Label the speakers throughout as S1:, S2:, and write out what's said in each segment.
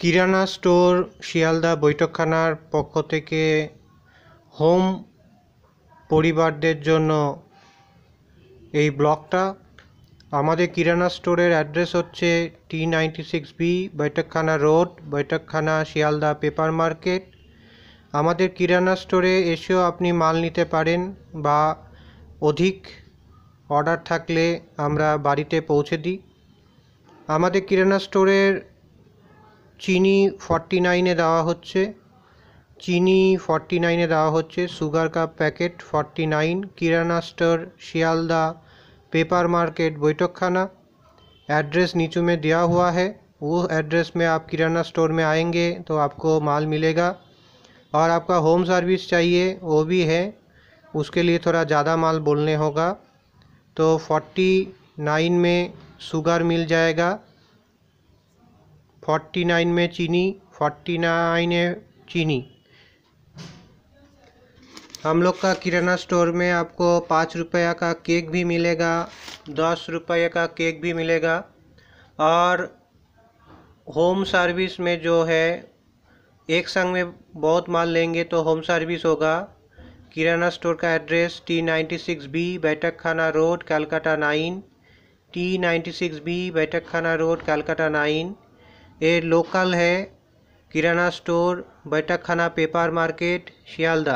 S1: kirana store Sealdah বৈঠকখানার পক্ষ থেকে home পরিবারদের জন্য এই ব্লকটা আমাদের কিরানা স্টোরের অ্যাড্রেস হচ্ছে T ninety six B Baithakkhana road Baithakkhana Sealdah paper market আমাদের কিরানা স্টোরে এসেও আপনি মাল নিতে পারেন বা অধিক অর্ডার থাকলে আমরা বাড়িতে পৌঁছে দিই আমাদের কিরানা স্টোরের चीनी फोर्टी नाइने देवा हे चीनी फोर्टी नाइने देवा हे sugar cup packet forty nine kirana store Sealdah paper market Baithakkhana address नीचू में दिया हुआ है वो एड्रेस में आप किराना स्टोर में आएंगे तो आपको माल मिलेगा और आपका होम सर्विस चाहिए वो भी है उसके लिए थोड़ा ज़्यादा माल बोलने होगा तो फोर्टी नाइन में शुगर मिल जाएगा फोर्टी नाइन में चीनी फोर्टी नाइन है चीनी हम लोग का किराना स्टोर में आपको पाँच रुपये का केक भी मिलेगा दस रुपये का केक भी मिलेगा और होम सर्विस में जो है एक संग में बहुत माल लेंगे तो होम सर्विस होगा किराना स्टोर का address T ninety six B Baithakkhana road Calcutta nine T ninety six B Baithakkhana road Calcutta nine ये लोकल है kirana store Baithakkhana paper market Sealdah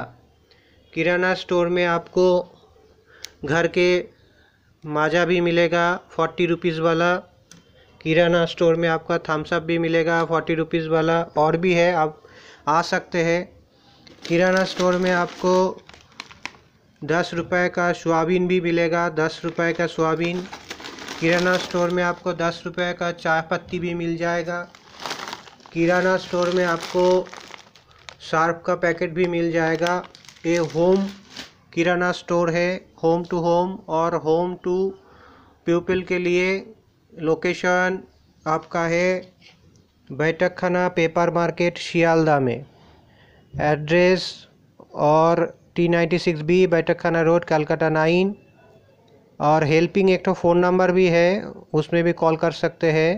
S1: kirana store में आपको घर के माजा भी मिलेगा फोर्टी रुपीज़ वाला किराना स्टोर में आपका थम्स अप भी मिलेगा फोर्टी रुपीज़ वाला और भी है आप आ सकते हैं किराना स्टोर में आपको दस रुपए का सोयाबीन भी मिलेगा दस रुपए का सोयाबीन किराना स्टोर में आपको दस रुपये का चाय पत्ती भी मिल जाएगा किराना स्टोर में आपको शार्प का पैकेट भी मिल जाएगा ये होम किराना स्टोर है होम टू होम और होम टू पीपल के लिए लोकेशन आपका है बैठक खाना पेपर मार्केट शियालदा में एड्रेस और T ninety six B Baithakkhana road Calcutta nine और हेल्पिंग एक तो फ़ोन नंबर भी है उसमें भी कॉल कर सकते हैं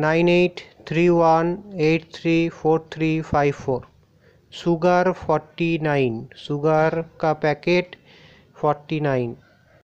S1: nine eight three one eight three four three five four sugar forty nine sugar का पैकेट फोर्टी नाइन